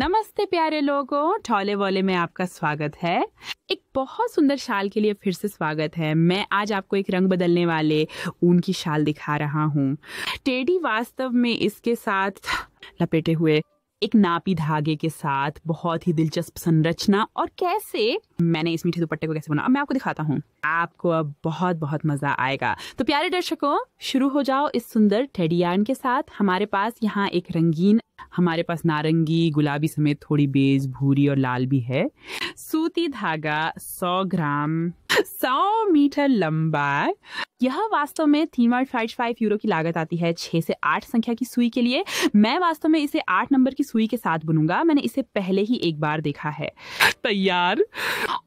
नमस्ते प्यारे लोगों ठोले वोले में आपका स्वागत है एक बहुत सुंदर शाल के लिए फिर से स्वागत है मैं आज आपको एक रंग बदलने वाले ऊन की शाल दिखा रहा हूँ टेडी वास्तव में इसके साथ लपेटे हुए एक नापी धागे के साथ बहुत ही दिलचस्प संरचना और कैसे मैंने इस मीठे दुपट्टे को कैसे बनाया मैं आपको दिखाता हूँ आपको अब बहुत बहुत मजा आएगा तो प्यारे दर्शकों शुरू हो जाओ इस सुंदर टेडियान के साथ हमारे पास यहाँ एक रंगीन हमारे पास नारंगी गुलाबी समेत थोड़ी बेज भूरी और लाल भी है सूती धागा 100 ग्राम 100 मीटर लंबा यह वास्तव में three point five five euro की लागत आती है छः से आठ संख्या की सुई के लिए मैं वास्तव में इसे आठ नंबर की सुई के साथ बुनूंगा मैंने इसे पहले ही एक बार देखा है तैयार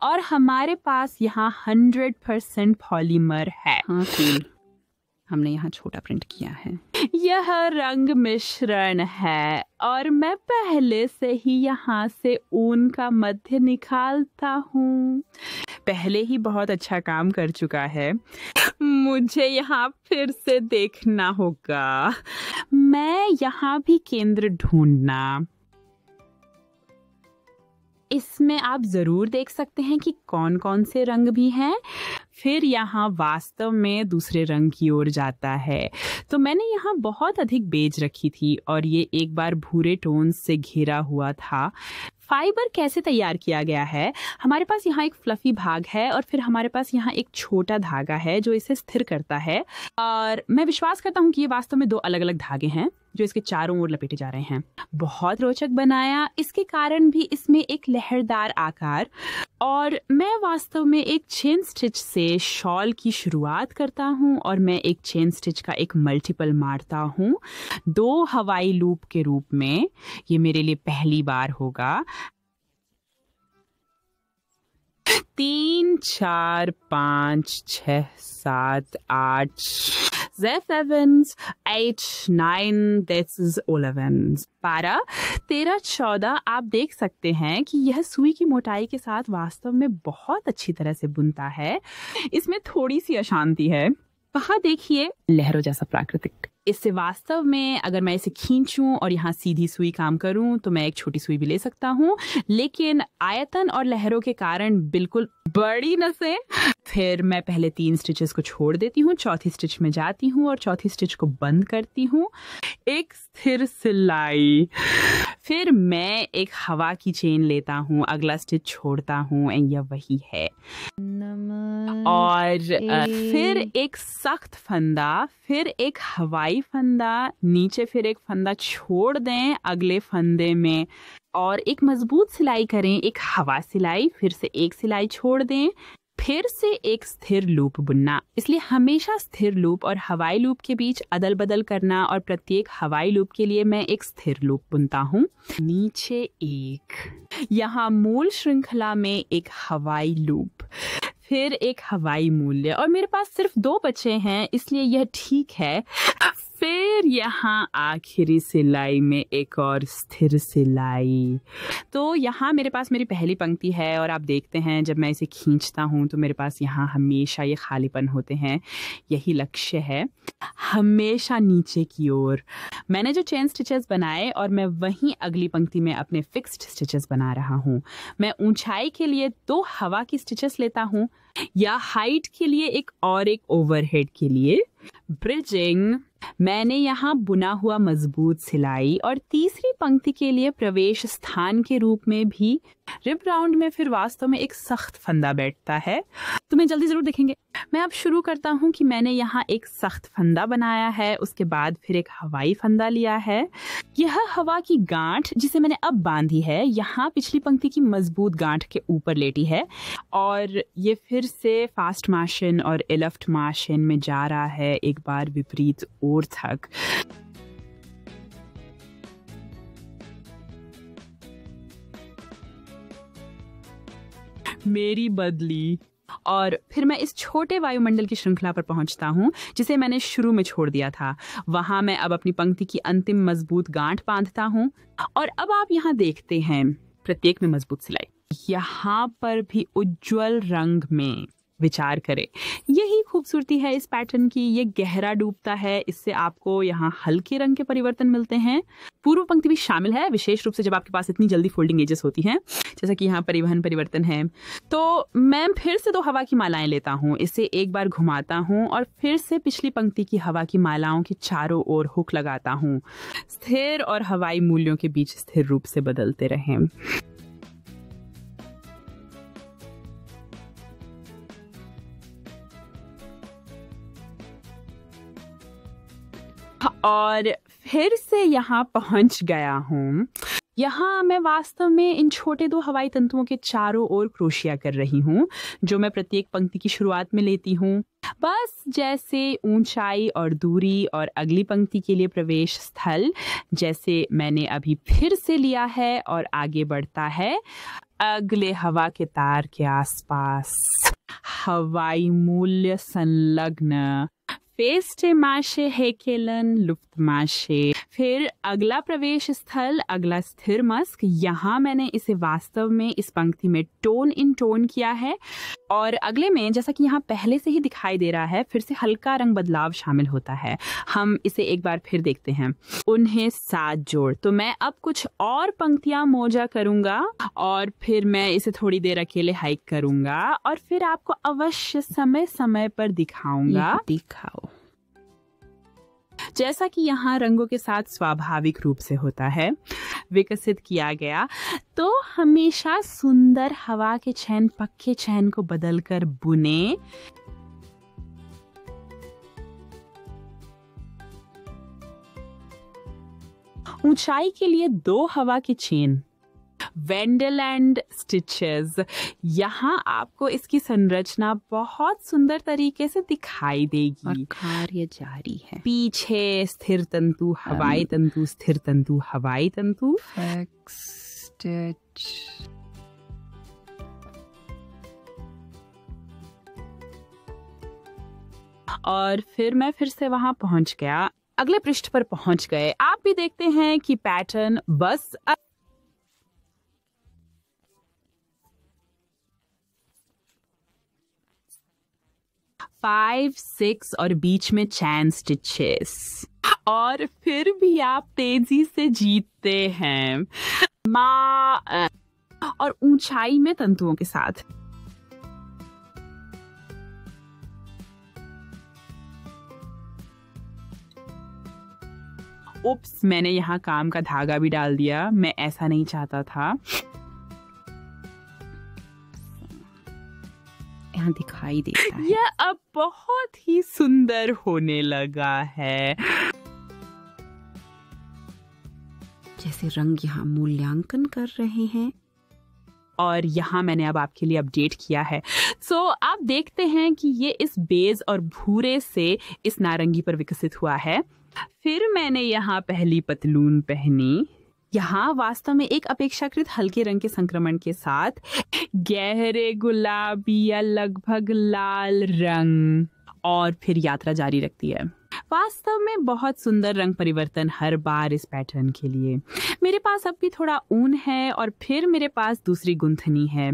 और हमारे पास यहाँ हंड्रेड परसेंट पॉलीमर है हाँ, हमने यहाँ छोटा प्रिंट किया है यह रंग मिश्रण है और मैं पहले से ही यहाँ से ऊन का मध्य निकालता हूँ पहले ही बहुत अच्छा काम कर चुका है मुझे यहाँ फिर से देखना होगा मैं यहाँ भी केंद्र ढूंढना इसमें आप ज़रूर देख सकते हैं कि कौन कौन से रंग भी हैं फिर यहाँ वास्तव में दूसरे रंग की ओर जाता है तो मैंने यहाँ बहुत अधिक बेज रखी थी और ये एक बार भूरे टोन से घिरा हुआ था फाइबर कैसे तैयार किया गया है हमारे पास यहाँ एक फ्लफी भाग है और फिर हमारे पास यहाँ एक छोटा धागा है जो इसे स्थिर करता है और मैं विश्वास करता हूँ कि ये वास्तव में दो अलग अलग धागे हैं जो इसके चारों ओर लपेटे जा रहे हैं बहुत रोचक बनाया इसके कारण भी इसमें एक लहरदार आकार और मैं वास्तव में एक चेन स्टिच से शॉल की शुरुआत करता हूँ और मैं एक चेन स्टिच का एक मल्टीपल मारता हूँ दो हवाई लूप के रूप में ये मेरे लिए पहली बार होगा तीन चार पाँच छ सात आठ जेफ एट नाइन दैट्स बारह तेरह चौदह आप देख सकते हैं कि यह सुई की मोटाई के साथ वास्तव में बहुत अच्छी तरह से बुनता है इसमें थोड़ी सी अशांति है वहां देखिए लहरों जैसा प्राकृतिक इससे वास्तव में अगर मैं इसे खींचूं और यहाँ सीधी सुई काम करूं तो मैं एक छोटी सुई भी ले सकता हूं लेकिन आयतन और लहरों के कारण बिल्कुल बड़ी नसें फिर मैं पहले तीन स्टिचेस को छोड़ देती हूँ चौथी स्टिच में जाती हूँ और चौथी स्टिच को बंद करती हूँ एक स्थिर सिलाई फिर मैं एक हवा की चेन लेता हूँ अगला स्टिच छोड़ता हूँ एंड यह वही है और फिर एक सख्त फंदा फिर एक हवाई फंदा नीचे फिर एक फंदा छोड़ दें अगले फंदे में और एक मजबूत सिलाई करें एक हवा सिलाई फिर से एक सिलाई छोड़ दें फिर से एक स्थिर लूप बुनना इसलिए हमेशा स्थिर लूप और हवाई लूप के बीच अदल बदल करना और प्रत्येक हवाई लूप के लिए मैं एक स्थिर लूप बुनता हूँ नीचे एक यहाँ मूल श्रृंखला में एक हवाई लूप फिर एक हवाई मूल्य और मेरे पास सिर्फ दो बच्चे हैं इसलिए यह ठीक है फिर यहाँ आखिरी सिलाई में एक और स्थिर सिलाई तो यहाँ मेरे पास मेरी पहली पंक्ति है और आप देखते हैं जब मैं इसे खींचता हूँ तो मेरे पास यहाँ हमेशा ये खालीपन होते हैं यही लक्ष्य है हमेशा नीचे की ओर मैंने जो चेन स्टिचेस बनाए और मैं वहीं अगली पंक्ति में अपने फिक्स्ड स्टिचेस बना रहा हूँ मैं ऊंचाई के लिए दो हवा की स्टिचेस लेता हूँ या हाइट के लिए एक और एक ओवरहेड के लिए ब्रिजिंग मैंने यहाँ बुना हुआ मजबूत सिलाई और तीसरी पंक्ति के लिए प्रवेश स्थान के रूप में भी रिब राउंड में फिर वास्तव में एक सख्त फंदा बैठता है तुम्हें जल्दी जरूर देखेंगे मैं अब शुरू करता हूँ कि मैंने यहाँ एक सख्त फंदा बनाया है उसके बाद फिर एक हवाई फंदा लिया है यह हवा की गांठ जिसे मैंने अब बांधी है यहाँ पिछली पंक्ति की मजबूत गांठ के ऊपर लेटी है और ये फिर से फास्ट मार्शन और एलफ्ट मार्शन में जा रहा है एक बार विपरीत ओर तक मेरी बदली और फिर मैं इस छोटे वायुमंडल की श्रृंखला पर पहुंचता हूं जिसे मैंने शुरू में छोड़ दिया था वहां मैं अब अपनी पंक्ति की अंतिम मजबूत गांठ बांधता हूं और अब आप यहाँ देखते हैं प्रत्येक में मजबूत सिलाई यहाँ पर भी उज्जवल रंग में विचार करें यही खूबसूरती है इस पैटर्न की ये गहरा डूबता है इससे आपको यहाँ हल्के रंग के परिवर्तन मिलते हैं पूर्व पंक्ति भी शामिल है विशेष रूप से जब आपके पास इतनी जल्दी फोल्डिंग एजेस होती हैं जैसा कि यहाँ परिवहन परिवर्तन है तो मैं फिर से दो हवा की मालाएं लेता हूँ इसे एक बार घुमाता हूँ और फिर से पिछली पंक्ति की हवा की मालाओं के चारों ओर हुक लगाता हूँ स्थिर और हवाई मूल्यों के बीच स्थिर रूप से बदलते रहें और फिर से यहाँ पहुँच गया हूँ यहाँ मैं वास्तव में इन छोटे दो हवाई तंतुओं के चारों ओर क्रोशिया कर रही हूँ जो मैं प्रत्येक पंक्ति की शुरुआत में लेती हूँ बस जैसे ऊंचाई और दूरी और अगली पंक्ति के लिए प्रवेश स्थल जैसे मैंने अभी फिर से लिया है और आगे बढ़ता है अगले हवा के तार के आसपास हवाई मूल्य संलग्न Feste mașe hekelen Luftmasche. फिर अगला प्रवेश स्थल अगला स्थिर मस्क यहाँ मैंने इसे वास्तव में इस पंक्ति में टोन इन टोन किया है और अगले में जैसा कि यहाँ पहले से ही दिखाई दे रहा है फिर से हल्का रंग बदलाव शामिल होता है हम इसे एक बार फिर देखते हैं उन्हें साथ जोड़ तो मैं अब कुछ और पंक्तियां मोजा करूंगा और फिर मैं इसे थोड़ी देर अकेले हाइक करूंगा और फिर आपको अवश्य समय समय पर दिखाऊंगा दिखाओ जैसा कि यहाँ रंगों के साथ स्वाभाविक रूप से होता है विकसित किया गया तो हमेशा सुंदर हवा के चैन पक्के चैन को बदलकर बुने ऊंचाई के लिए दो हवा के चेन वेंडल एंड स्टिचेस यहाँ आपको इसकी संरचना बहुत सुंदर तरीके से दिखाई देगी और कार्य जारी है पीछे स्थिर तंतु हवाई हाँ। तंतु स्थिर तंतु हवाई तंतु स्टिच और फिर मैं फिर से वहां पहुंच गया अगले पृष्ठ पर पहुंच गए आप भी देखते हैं कि पैटर्न बस फाइव सिक्स और बीच में चैन स्टिचेस और फिर भी आप तेजी से जीतते हैं माँ और ऊंचाई में तंतुओं के साथ उप्स मैंने यहाँ काम का धागा भी डाल दिया मैं ऐसा नहीं चाहता था यहाँ दिखाई देता है यह अब बहुत ही सुंदर होने लगा है जैसे रंग यहाँ मूल्यांकन कर रहे हैं और यहाँ मैंने अब आपके लिए अपडेट किया है सो so, आप देखते हैं कि ये इस बेज और भूरे से इस नारंगी पर विकसित हुआ है फिर मैंने यहाँ पहली पतलून पहनी यहाँ वास्तव में एक अपेक्षाकृत हल्के रंग के संक्रमण के साथ गहरे गुलाबी या लगभग लाल रंग और फिर यात्रा जारी रखती है वास्तव में बहुत सुंदर रंग परिवर्तन हर बार इस पैटर्न के लिए मेरे पास अब भी थोड़ा ऊन है और फिर मेरे पास दूसरी गुंथनी है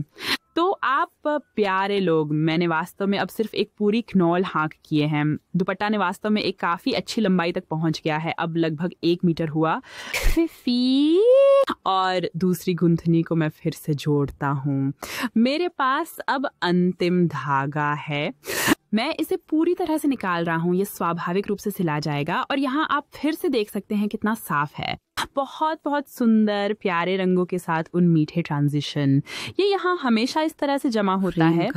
तो आप प्यारे लोग मैंने वास्तव में अब सिर्फ एक पूरी खनौल हाँक किए हैं दुपट्टा ने वास्तव में एक काफ़ी अच्छी लंबाई तक पहुंच गया है अब लगभग एक मीटर हुआ फिफी और दूसरी गुंथनी को मैं फिर से जोड़ता हूँ मेरे पास अब अंतिम धागा है मैं इसे पूरी तरह से निकाल रहा हूँ ये स्वाभाविक रूप से सिला जाएगा और यहाँ आप फिर से देख सकते हैं कितना साफ है बहुत बहुत सुंदर प्यारे रंगों के साथ उन मीठे ट्रांजिशन ये यहाँ हमेशा इस तरह से जमा होता है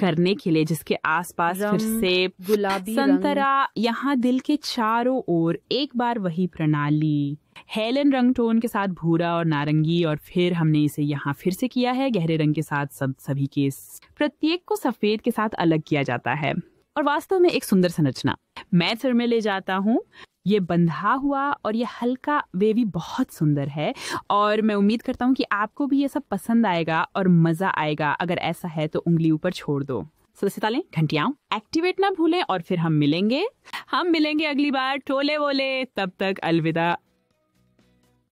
करने के लिए जिसके आसपास फिर से गुलाबी संतरा यहाँ दिल के चारों ओर एक बार वही प्रणाली हेलन रंग टोन के साथ भूरा और नारंगी और फिर हमने इसे यहाँ फिर से किया है गहरे रंग के साथ सब सभी के प्रत्येक को सफेद के साथ अलग किया जाता है और वास्तव में एक सुंदर संरचना मैं सिर में ले जाता हूँ ये बंधा हुआ और ये हल्का वेवी बहुत सुंदर है और मैं उम्मीद करता हूँ कि आपको भी ये सब पसंद आएगा और मज़ा आएगा अगर ऐसा है तो उंगली ऊपर छोड़ दो सबसे ताले घंटियाओं एक्टिवेट ना भूलें और फिर हम मिलेंगे हम मिलेंगे अगली बार टोले वोले तब तक अलविदा